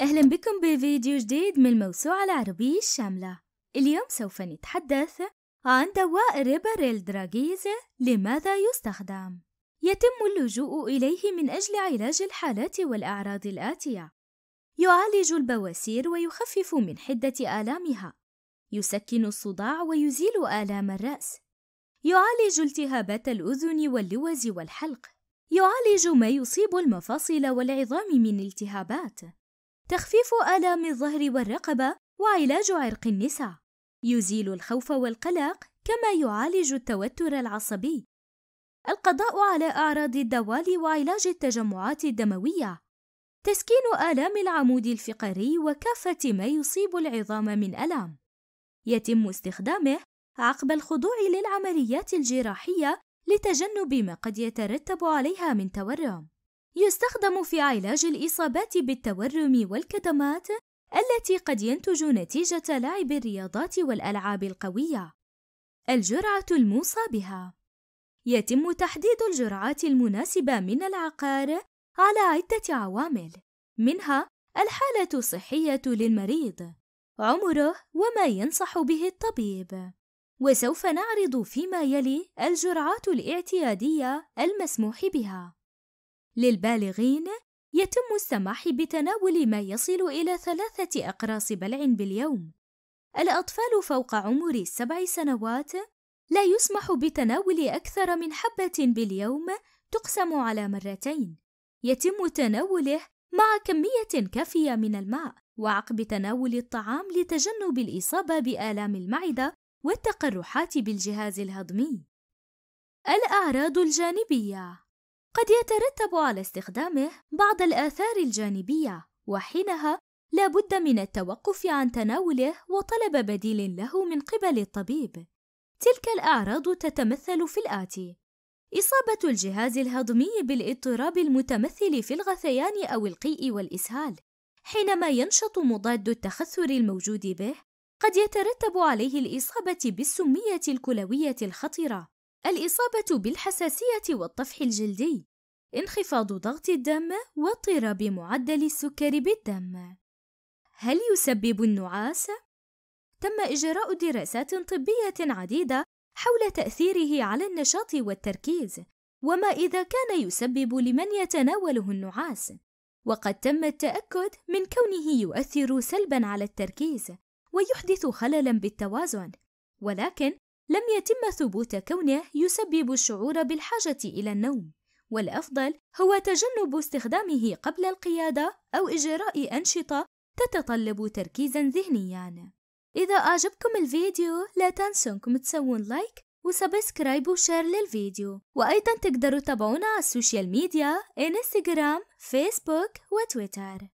أهلا بكم بفيديو جديد من الموسوعة العربية الشاملة اليوم سوف نتحدث عن دواء ريباريل دراجيز لماذا يستخدم؟ يتم اللجوء إليه من أجل علاج الحالات والأعراض الآتية يعالج البواسير ويخفف من حدة آلامها يسكن الصداع ويزيل آلام الرأس يعالج التهابات الأذن واللوز والحلق يعالج ما يصيب المفاصل والعظام من التهابات تخفيف آلام الظهر والرقبة وعلاج عرق النساء يزيل الخوف والقلق كما يعالج التوتر العصبي القضاء على أعراض الدوال وعلاج التجمعات الدموية تسكين آلام العمود الفقري وكافة ما يصيب العظام من ألم يتم استخدامه عقب الخضوع للعمليات الجراحية لتجنب ما قد يترتب عليها من تورم يستخدم في علاج الإصابات بالتورم والكدمات التي قد ينتج نتيجة لعب الرياضات والألعاب القوية. الجرعة الموصى بها يتم تحديد الجرعات المناسبة من العقار على عدة عوامل، منها الحالة الصحية للمريض، عمره وما ينصح به الطبيب. وسوف نعرض فيما يلي الجرعات الاعتيادية المسموح بها. للبالغين يتم السماح بتناول ما يصل إلى ثلاثة أقراص بلع باليوم. الأطفال فوق عمر السبع سنوات لا يسمح بتناول أكثر من حبة باليوم تقسم على مرتين. يتم تناوله مع كمية كافية من الماء وعقب تناول الطعام لتجنب الإصابة بآلام المعدة والتقرحات بالجهاز الهضمي. الأعراض الجانبية قد يترتب على استخدامه بعض الآثار الجانبية وحينها لا بد من التوقف عن تناوله وطلب بديل له من قبل الطبيب تلك الأعراض تتمثل في الآتي إصابة الجهاز الهضمي بالاضطراب المتمثل في الغثيان أو القيء والإسهال حينما ينشط مضاد التخثر الموجود به قد يترتب عليه الإصابة بالسمية الكلوية الخطرة الإصابة بالحساسية والطفح الجلدي انخفاض ضغط الدم واضطراب معدل السكر بالدم هل يسبب النعاس؟ تم إجراء دراسات طبية عديدة حول تأثيره على النشاط والتركيز وما إذا كان يسبب لمن يتناوله النعاس وقد تم التأكد من كونه يؤثر سلبا على التركيز ويحدث خللا بالتوازن ولكن لم يتم ثبوت كونه يسبب الشعور بالحاجة إلى النوم، والأفضل هو تجنب استخدامه قبل القيادة أو إجراء أنشطة تتطلب تركيزًا ذهنيًا. إذا أعجبكم الفيديو لا تنسوا أنكم تسوون لايك وسبسكرايب وشير للفيديو وأيضا تقدروا تتابعونا على السوشيال ميديا انستغرام فيسبوك وتويتر